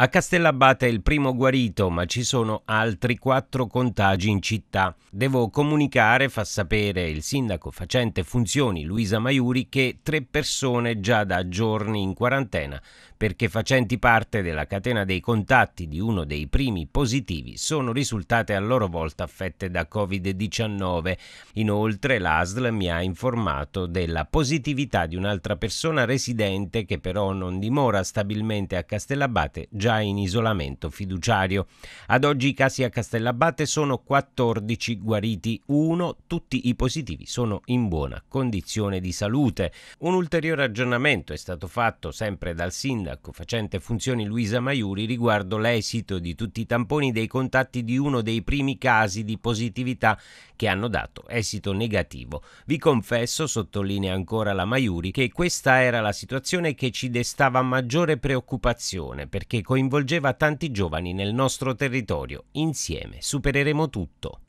A Castellabate è il primo guarito, ma ci sono altri quattro contagi in città. Devo comunicare, fa sapere il sindaco facente funzioni Luisa Maiuri, che tre persone già da giorni in quarantena, perché facenti parte della catena dei contatti di uno dei primi positivi, sono risultate a loro volta affette da Covid-19. Inoltre l'ASL mi ha informato della positività di un'altra persona residente che però non dimora stabilmente a Castellabate già già in isolamento fiduciario. Ad oggi i casi a Castellabate sono 14, guariti 1, tutti i positivi sono in buona condizione di salute. Un ulteriore aggiornamento è stato fatto sempre dal sindaco facente funzioni Luisa Maiuri riguardo l'esito di tutti i tamponi dei contatti di uno dei primi casi di positività che hanno dato esito negativo. Vi confesso, sottolinea ancora la Maiuri, che questa era la situazione che ci destava maggiore preoccupazione perché con coinvolgeva tanti giovani nel nostro territorio. Insieme supereremo tutto.